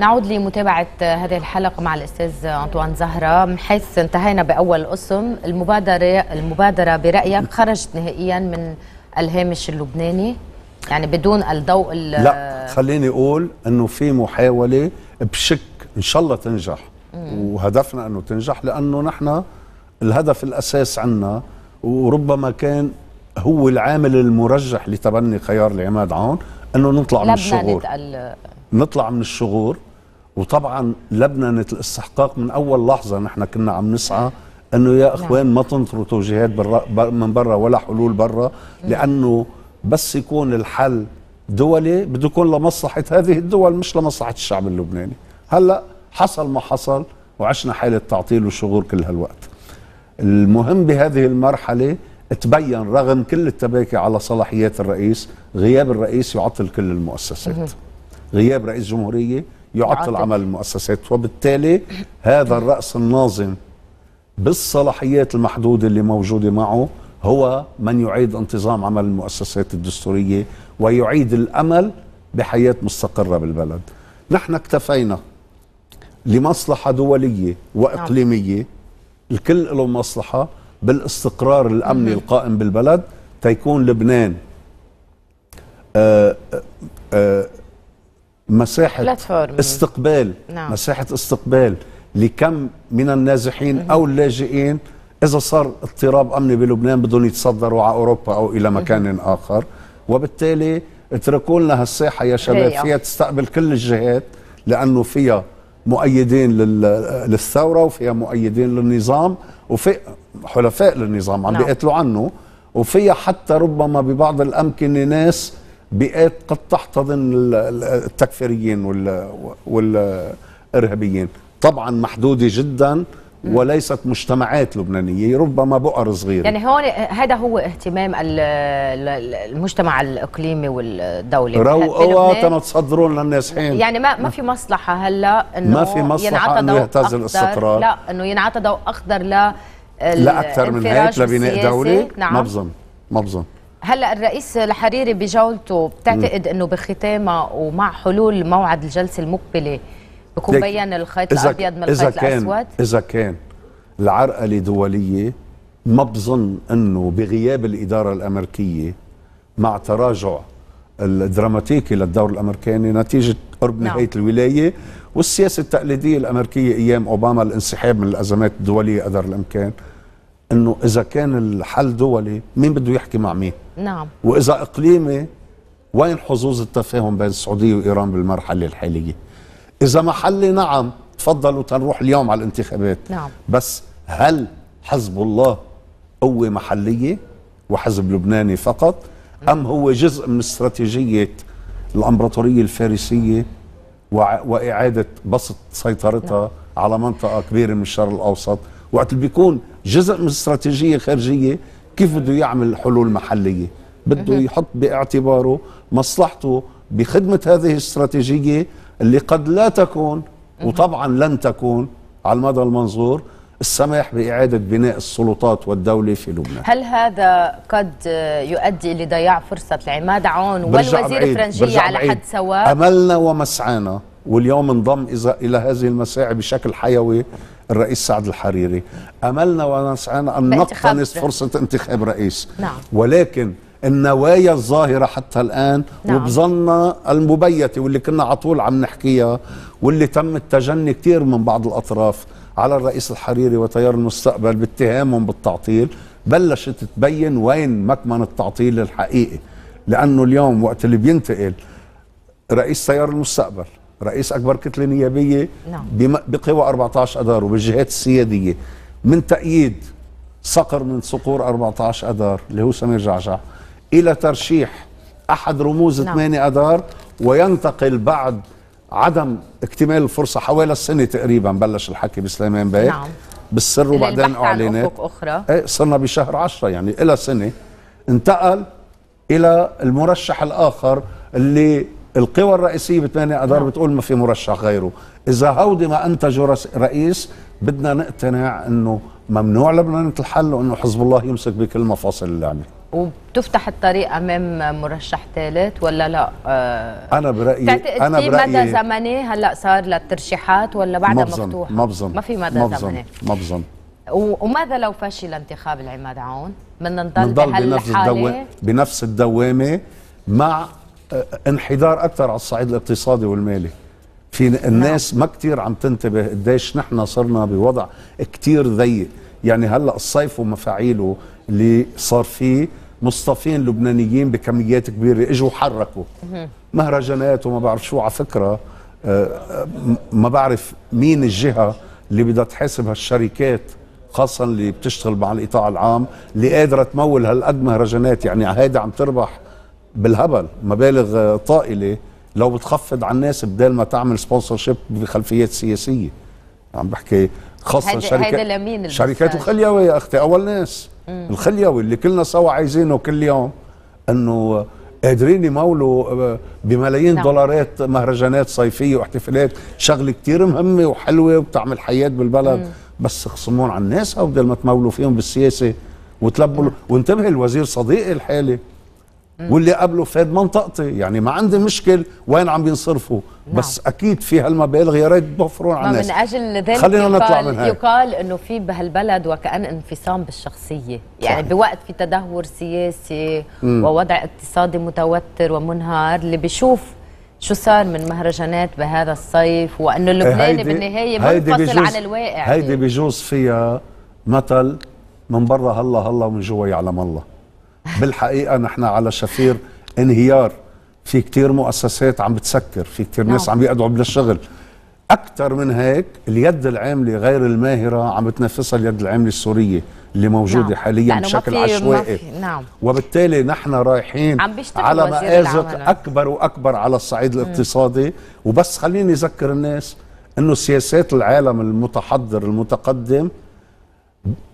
نعود لمتابعة هذه الحلقة مع الأستاذ أنطوان زهرة من حيث انتهينا بأول قسم المبادرة المبادرة برأيك خرجت نهائيا من الهامش اللبناني يعني بدون الضوء لا خليني أقول أنه في محاولة بشك إن شاء الله تنجح وهدفنا أنه تنجح لأنه نحن الهدف الأساس عنا وربما كان هو العامل المرجح لتبني خيار لعماد عون أنه نطلع من الشغور نطلع من الشغور وطبعا لبنة الاستحقاق من اول لحظه نحن كنا عم نسعى انه يا نعم. اخوان ما تنطروا توجيهات من برا ولا حلول برا لانه بس يكون الحل دولي بده يكون لمصلحه هذه الدول مش لمصلحه الشعب اللبناني هلا حصل ما حصل وعشنا حاله تعطيل وشغور كل هالوقت المهم بهذه المرحله تبين رغم كل التباكي على صلاحيات الرئيس غياب الرئيس يعطل كل المؤسسات غياب رئيس جمهوريه يعطل عمل المؤسسات وبالتالي هذا الرأس الناظم بالصلاحيات المحدودة اللي موجودة معه هو من يعيد انتظام عمل المؤسسات الدستورية ويعيد الأمل بحياة مستقرة بالبلد نحن اكتفينا لمصلحة دولية وإقليمية نعم. الكل له مصلحة بالاستقرار الأمني القائم بالبلد تيكون لبنان آآ آه، آآ آه، آه، مساحه استقبال نعم. مساحه استقبال لكم من النازحين او اللاجئين اذا صار اضطراب امني بلبنان بدهم يتصدروا على اوروبا او الى مكان اخر وبالتالي اتركوا لنا هالساحه يا شباب فيها تستقبل كل الجهات لانه فيها مؤيدين للثوره وفيها مؤيدين للنظام وفي حلفاء للنظام عم نعم. بيقتلوا عنه وفيها حتى ربما ببعض الامكنه ناس بيئات قد تحتضن التكفيريين والارهابيين طبعا محدوده جدا وليست مجتمعات لبنانيه ربما بؤر صغيره يعني هون هذا هو اهتمام المجتمع الاقليمي والدولي روقوا تنتصدرون للنازحين يعني ما ما في مصلحه هلا انه ما في مصلحه انه يهتز الاستقرار لا انه ينعطى ضوء اخضر ل لا اكثر من هيك لبناء دولي نعم. ما بظن ما بظن هلا الرئيس الحريري بجولته بتعتقد انه بختامها ومع حلول موعد الجلسه المقبله بكون بين الخيط الابيض من الخيط كان الاسود اذا كان العرقله دوليه ما بظن انه بغياب الاداره الامريكيه مع تراجع الدراماتيكي للدور الامريكاني نتيجه قرب نعم. نهايه الولايه والسياسه التقليديه الامريكيه ايام اوباما الانسحاب من الازمات الدوليه قدر الامكان انه اذا كان الحل دولي مين بده يحكي مع مين؟ نعم واذا اقليمي وين حظوظ التفاهم بين السعوديه وايران بالمرحله الحاليه اذا محلي نعم تفضلوا تنروح اليوم على الانتخابات نعم بس هل حزب الله قوه محليه وحزب لبناني فقط ام هو جزء من استراتيجيه الامبراطوريه الفارسيه واعاده بسط سيطرتها نعم. على منطقه كبيره من الشرق الاوسط وقت اللي بيكون جزء من استراتيجيه خارجيه كيف بده يعمل حلول محليه بده يحط باعتباره مصلحته بخدمه هذه الاستراتيجيه اللي قد لا تكون وطبعا لن تكون على المدى المنظور السماح بإعادة بناء السلطات والدولة في لبنان هل هذا قد يؤدي لضياع فرصة العماد عون والوزير الفرنجية على حد سواء؟ أملنا ومسعانا واليوم انضم إلى هذه المساعي بشكل حيوي الرئيس سعد الحريري املنا ونسعنا ان نقتنص فرصه انتخاب رئيس نعم. ولكن النوايا الظاهره حتى الان نعم. وبظننا المبيته واللي كنا على طول عم نحكيها واللي تم التجني كثير من بعض الاطراف على الرئيس الحريري وتيار المستقبل باتهامهم بالتعطيل بلشت تبين وين مكمن التعطيل الحقيقي لانه اليوم وقت اللي بينتقل رئيس تيار المستقبل رئيس اكبر كتله نيابيه نعم. بقوى 14 اذار وبالجهات السياديه من تأييد صقر من صقور 14 اذار اللي هو سمير جعجع الى ترشيح احد رموز نعم. 8 اذار وينتقل بعد عدم اكتمال الفرصه حوالي السنه تقريبا بلش الحكي بسليمان بيك نعم. بالسر وبعدين اعلنت اخرى ايه صرنا بشهر 10 يعني الى سنه انتقل الى المرشح الاخر اللي القوى الرئيسيه بتمنى اذار نعم. بتقول ما في مرشح غيره اذا هودي ما انتج رئيس بدنا نقتنع انه ممنوع لبنان الحل وانه حزب الله يمسك بكل مفاصل اللعنة وبتفتح الطريق امام مرشح ثالث ولا لا؟ آه انا برايي انا في برأيي مدى زمني هلا صار للترشيحات ولا بعدها مفتوح؟ ما بظن ما في مدى مبزن زمني ما بظن وماذا لو فشل انتخاب العماد عون؟ بدنا نضل بنضل بنفس الدوامه بنفس الدوامه مع انحدار اكثر على الصعيد الاقتصادي والمالي في الناس نعم. ما كتير عم تنتبه قديش نحن صرنا بوضع كتير ضيق يعني هلا الصيف ومفاعيله اللي صار فيه مصطفين لبنانيين بكميات كبيره اجوا حركوا مهرجانات وما بعرف شو على فكره آه، آه، ما بعرف مين الجهه اللي بدها تحاسب هالشركات خاصه اللي بتشتغل مع القطاع العام اللي قادره تمول هالقد مهرجانات يعني هيدا عم تربح بالهبل مبالغ طائله لو بتخفض على الناس بدال ما تعمل سبونسر شيب بخلفيات سياسيه عم بحكي خاصه شركات هيدا لمين شركات الخليوي يا اختي اول ناس مم. الخليوي اللي كلنا سوا عايزينه كل يوم انه قادرين يمولوا آه، بملايين نعم. دولارات مهرجانات صيفيه واحتفالات شغله كتير مهمه وحلوه وبتعمل حياه بالبلد مم. بس خصمون على الناس او بدل ما تمولوا فيهم بالسياسه وتلبوا وانتبه الوزير صديقي الحالي واللي قبله فاد منطقتي يعني ما عندي مشكل وين عم بينصرفوا نعم. بس اكيد في هالمبالغ يا ريت توفرون على الناس من اجل ذلك خلينا نطلع من يقال انه في بهالبلد وكان انفصام بالشخصيه يعني صحيح. بوقت في تدهور سياسي مم. ووضع اقتصادي متوتر ومنهار اللي بيشوف شو صار من مهرجانات بهذا الصيف وانه اللبناني إيه، بالنهايه منفصل عن الواقع هيدي بجوز فيها مثل من برا هلا هلا ومن جوا يعلم الله بالحقيقه نحن على شفير انهيار في كتير مؤسسات عم بتسكر في كتير ناس نعم. عم يقعدوا بلا شغل اكثر من هيك اليد العامله غير الماهره عم بتنافسها اليد العامله السوريه اللي موجوده نعم. حاليا يعني بشكل عشوائي نعم. وبالتالي نحن رايحين على مآزق اكبر واكبر على الصعيد الاقتصادي م. وبس خليني اذكر الناس انه سياسات العالم المتحضر المتقدم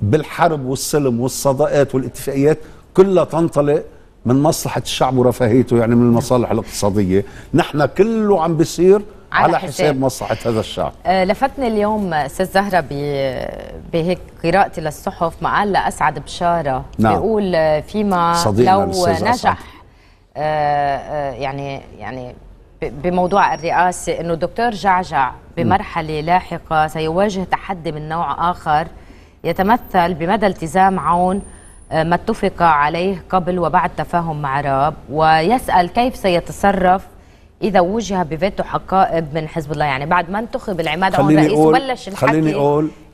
بالحرب والسلم والصداقات والاتفاقيات كلها تنطلق من مصلحة الشعب ورفاهيته يعني من المصالح الاقتصادية نحن كله عم بيصير على, على حساب, حساب مصلحة هذا الشعب آه لفتني اليوم أستاذ زهرة بهيك قراءتي للصحف مقال أسعد بشارة نعم. بيقول آه، فيما لو نجح آه،, آه يعني يعني بموضوع الرئاسة أنه الدكتور جعجع بمرحلة نعم. لاحقة سيواجه تحدي من نوع آخر يتمثل بمدى التزام عون آه، ما اتفق عليه قبل وبعد تفاهم مع راب ويسأل كيف سيتصرف إذا وجه بفيتو حقائب من حزب الله يعني بعد ما انتخب العماد عون رئيس وبلش الحكي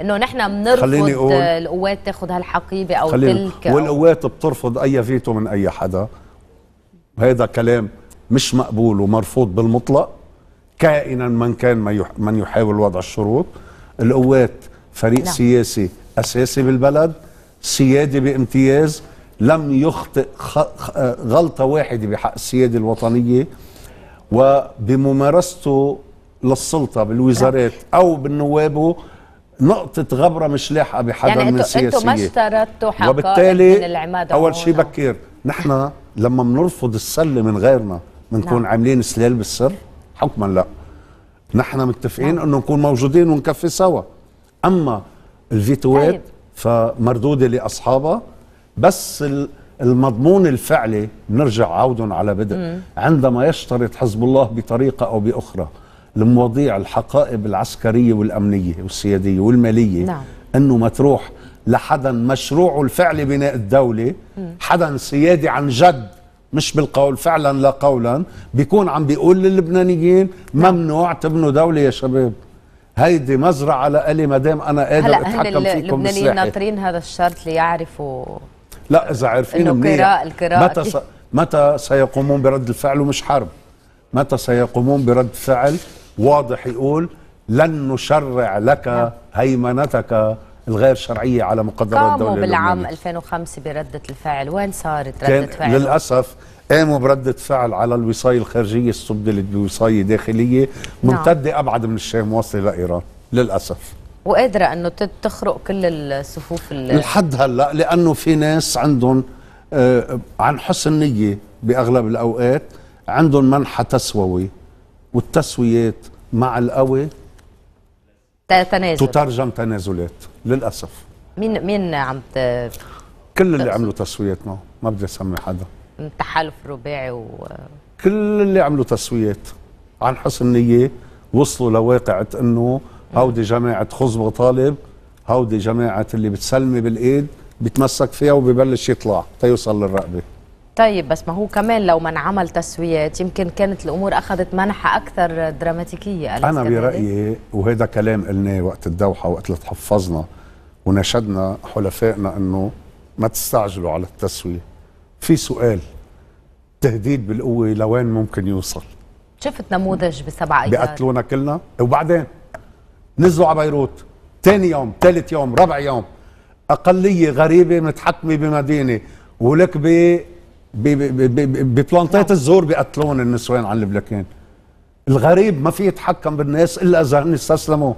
إنه نحن بنرفض آه، القوات تاخذ هالحقيبة أو تلك والقوات بترفض أي فيتو من أي حدا هذا كلام مش مقبول ومرفوض بالمطلق كائنا من كان من يحاول وضع الشروط القوات فريق لا. نعم. سياسي أساسي بالبلد سيادة بامتياز لم يخطئ غلطة واحدة بحق السيادة الوطنية وبممارسته للسلطة بالوزارات نعم. أو بالنواب نقطة غبرة مش لاحقة بحدا يعني من السياسيين أنتوا ما اشترطتوا وبالتالي من أول شيء بكير نحن لما بنرفض السلة من غيرنا بنكون نعم. عاملين سلال بالسر حكما لا نحن متفقين نعم. انه نكون موجودين ونكفي سوا اما الفيتوات طيب. فمردوده لاصحابها بس المضمون الفعلي نرجع عودهم على بدء عندما يشترط حزب الله بطريقه او باخرى لمواضيع الحقائب العسكريه والامنيه والسياديه والماليه نعم. انه ما تروح لحدا مشروعه الفعلي بناء الدوله مم. حدا سيادي عن جد مش بالقول فعلا لا قولا بيكون عم بيقول للبنانيين ممنوع تبنوا دوله يا شباب هيدي مزرعه لإلي ما دام انا قادر هلا اتحكم فيكم اللبنانيين ناطرين هذا الشرط ليعرفوا لا اذا عارفين منيح متى س... متى سيقومون برد الفعل ومش حرب متى سيقومون برد فعل واضح يقول لن نشرع لك نعم. هيمنتك الغير شرعيه على مقدرات الدوله قاموا بالعام 2005 برده الفعل وين صارت رده فعل للاسف قاموا بردة فعل على الوصاية الخارجية استبدلت بوصاية داخلية نعم. ممتدة نعم. أبعد من الشام واصلة لإيران للأسف وقادرة أنه تخرق كل الصفوف لحد هلأ لأنه في ناس عندهم آه عن حسن نية بأغلب الأوقات عندهم منحة تسووي والتسويات مع القوي تتنازل تترجم تنازلات للاسف مين مين عم ت... كل اللي عملوا تسويات معه ما بدي اسمي حدا تحالف رباعي و كل اللي عملوا تسويات عن حسن نيه وصلوا لواقعة انه هودي جماعة خصب طالب هودي جماعة اللي بتسلمي بالايد بتمسك فيها وبيبلش يطلع تيوصل للرقبة طيب بس ما هو كمان لو ما انعمل تسويات يمكن كانت الامور اخذت منحى اكثر دراماتيكيه انا برايي وهذا كلام قلناه وقت الدوحه وقت اللي تحفظنا ونشدنا حلفائنا انه ما تستعجلوا على التسويه في سؤال تهديد بالقوه لوين ممكن يوصل شفت نموذج بسبعة ايام بقتلونا كلنا وبعدين نزلوا على بيروت ثاني يوم ثالث يوم رابع يوم اقليه غريبه متحكمه بمدينه ولك ببلانطات نعم. الزور بيقتلون النسوان على البلكين الغريب ما في يتحكم بالناس الا اذا هن استسلموا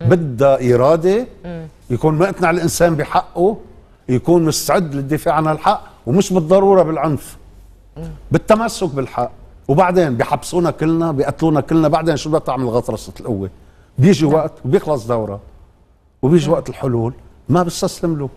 بدها اراده يكون مقتنع الانسان بحقه يكون مستعد للدفاع عن الحق ومش بالضروره بالعنف بالتمسك بالحق وبعدين بحبسونا كلنا بيقتلونا كلنا بعدين شو بدها تعمل غطرسه القوه بيجي نعم. وقت وبيخلص دوره وبيجي وقت الحلول ما بستسلم له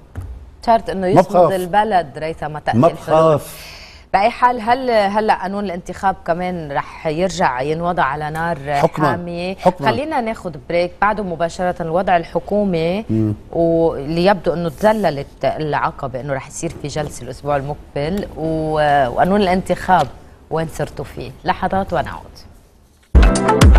شرط انه يسند البلد ريثما تاتي ما بخاف باي حال هل هلا قانون الانتخاب كمان رح يرجع ينوضع على نار حكمة. حاميه حكمة. خلينا ناخذ بريك بعده مباشره الوضع الحكومي واللي يبدو انه تذللت العقبه انه رح يصير في جلسه الاسبوع المقبل وقانون الانتخاب وين صرتوا فيه لحظات ونعود